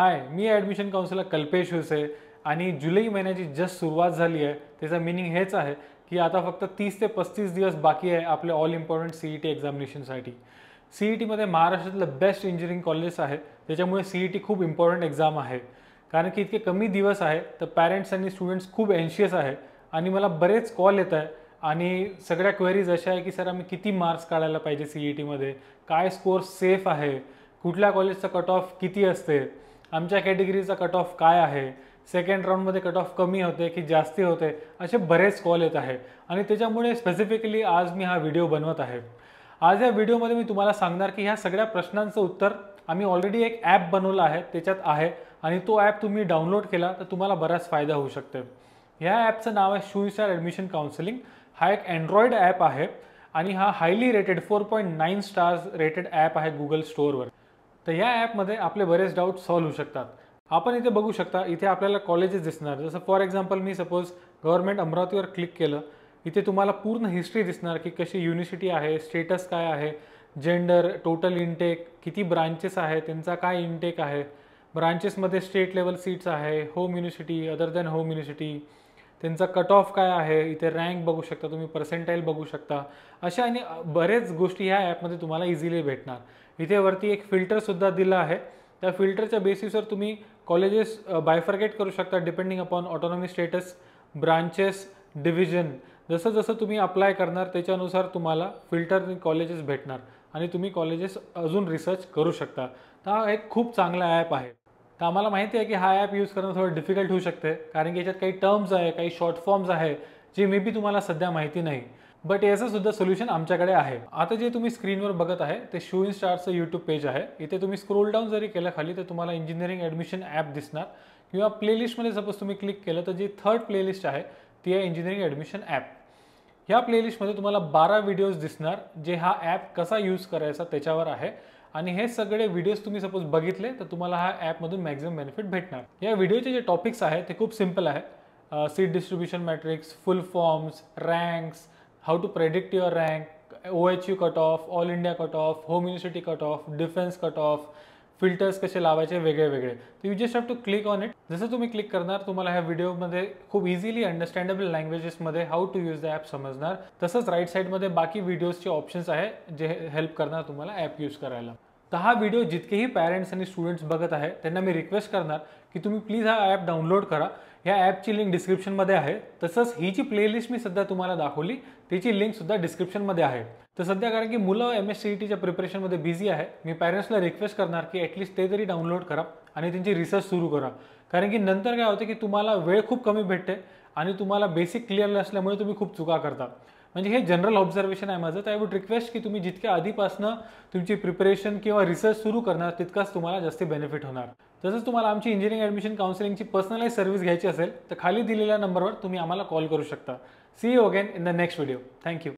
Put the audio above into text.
हाय मी admission counsellor Kalpesh Huse आणि जुलै महिन्याची जस्ट सुरुवात झाली आहे त्याचं मिनिंग हेच आहे की आता फक्त तीस ते पस्तीस दिवस बाकी आहे आपल्या ऑल इम्पॉर्टंट सी टी एक्झामिनेशनसाठी सी टीमध्ये महाराष्ट्रातलं बेस्ट इंजिनिअरिंग कॉलेजेस आहे त्याच्यामुळे सी टी e खूप इम्पॉर्टंट एक्झाम आहे कारण की इतके कमी दिवस आहे तर पॅरेंट्स आणि स्टुडंट्स खूप एन्शियस आहे आणि मला बरेच कॉल येत आहे आणि सगळ्या क्वेरीज अशा आहे की सर आम्ही किती मार्क्स काढायला पाहिजे सी टीमध्ये e काय स्कोर सेफ आहे कुठल्या कॉलेजचा कट ऑफ किती असते आमच्या कॅटेगरीचा कट ऑफ काय आहे सेकंड राऊंडमध्ये कट ऑफ कमी होते की जास्ती होते असे बरेच कॉल येत आहे आणि त्याच्यामुळे स्पेसिफिकली आज मी हा व्हिडिओ बनवत आहे आज या व्हिडिओमध्ये मी तुम्हाला सांगणार की ह्या सगळ्या प्रश्नांचं उत्तर आम्ही ऑलरेडी एक ॲप बनवलं आहे त्याच्यात आहे आणि तो ॲप तुम्ही डाउनलोड केला तर तुम्हाला बराच फायदा होऊ शकते ह्या ॲपचं नाव आहे शुईसार ॲडमिशन काउन्सिलिंग हा एक अँड्रॉइड ॲप आहे आणि हा highly rated four point nine stars rated app आहे गुगल स्टोअरवर तर ह्या ॲपमध्ये आपले बरेच डाऊट सॉल्व्ह होऊ शकतात आपण इथे बघू शकता इथे आपल्याला कॉलेजेस दिसणार जसं फॉर एक्झाम्पल मी सपोज गव्हर्मेंट अमरावतीवर क्लिक केलं इथे तुम्हाला पूर्ण हिस्ट्री दिसणार की कशी युनिव्हर्सिटी आहे स्टेटस काय आहे जेंडर टोटल इनटेक किती ब्रांचेस आहेत त्यांचा काय इनटेक आहे ब्रांचेसमध्ये स्टेट लेवल सीट्स आहे home university other than home university त्यांचा कट ऑफ काय आहे इथे रँक बघू शकता तुम्ही पर्सेंटाईल बघू शकता अशा आणि बरेच गोष्टी ह्या ॲपमध्ये तुम्हाला इझिली भेटणार इथे वरती एक फिल्टरसुद्धा दिला आहे त्या फिल्टरच्या बेसिसवर तुम्ही कॉलेजेस बायफर्केट करू शकता depending upon autonomy status branches division जसं जसं तुम्ही अप्लाय करणार त्याच्यानुसार तुम्हाला फिल्टर कॉलेजेस भेटणार आणि तुम्ही कॉलेजेस अजून रिसर्च करू शकता हा एक खूप चांगला ॲप आहे तर आम्हाला माहिती आहे की हा ॲप यूज करणं थोडं डिफिकल्ट होऊ शकते कारण की याच्यात काही टर्म्स आहे काही शॉर्ट फॉर्म्स आहे जे मे बी तुम्हाला सध्या माहिती नाही बट याचं सुद्धा सोल्युशन आमच्याकडे आहे आता जे तुम्ही स्क्रीनवर बघत आहे ते इन स्टारचं यूट्यूब पेज आहे इथे तुम्ही स्क्रोल डाऊन जरी केलं खाली तर तुम्हाला इंजिनिअरिंग ॲडमिशन ॲप दिसणार किंवा प्लेलिस्टमध्ये सपोज तुम्ही क्लिक केलं तर जी थर्ड प्लेलिस्ट आहे ती आहे इंजिनिअरिंग ॲडमिशन ॲप ह्या प्लेलिस्टमध्ये तुम्हाला बारा व्हिडिओज दिसणार जे हा ॲप कसा यूज करायचा त्याच्यावर आहे आणि हे सगळे व्हिडिओज तुम्ही सपोज बघितले तर तुम्हाला हा ॲपमधून मॅक्झिमम बेनिफिट भेटणार या व्हिडिओचे जे टॉपिक्स आहेत ते खूप सिम्पल आहे seat distribution matrix full forms ranks how to predict your rank O H U cut off all India cut off home university cut off defence cut off filters कसे लावायचे वेगळे वेगळे तर you just have to click on it जसं तुम्ही क्लिक करणार तुम्हाला ह्या व्हिडिओमध्ये खूप इझिली अंडरस्टँडेबल लँग्वेजेसमध्ये how to use the app समजणार तसंच राईट साईडमध्ये बाकी व्हिडिओजचे ऑप्शन्स आहे जे हेल्प करणार तुम्हाला ॲप यूज करायला तर हा व्हिडिओ जितकेही पॅरेंट्स आणि स्टुडंट्स बघत आहे त्यांना मी रिक्वेस्ट करणार की तुम्ही प्लीज हा ॲप डाउनलोड करा ह्या ॲपची लिंक डिस्क्रिप्शनमध्ये आहे तसंच ही जी प्लेलिस्ट मी सध्या तुम्हाला दाखवली त्याची लिंकसुद्धा डिस्क्रिप्शनमध्ये आहे तर सध्या कारण की मुलं एम एस सी टीच्या प्रिपरेशनमध्ये बिझी आहे मी पॅरेंट्सला रिक्वेस्ट करणार की ॲटलिस्ट ते तरी डाउनलोड करा आणि त्यांची रिसर्च सुरू करा कारण की नंतर काय होतं की तुम्हाला वेळ खूप कमी भेटते आणि तुम्हाला बेसिक क्लिअर नसल्यामुळे तुम्ही खूप चुका करता म्हणजे हे जनरल ऑब्झर्वेशन आहे माझं तर आय वुड रिक्वेस्ट की तुम्ही जितक्या आधीपासनं तुमची प्रिपरेशन किंवा रिसर्च सुरू करणार तितकाच तुम्हाला जास्त बेनिफिट होणार तसंच तुम्हाला आमची इंजिनिअरिंग ॲडमिशन काउन्सिलिंगची पर्सनलाइज सर्व्हिस घ्यायची असेल तर खाली दिलेल्या नंबरवर तुम्ही आम्हाला कॉल करू शकता see you again in the next video thank you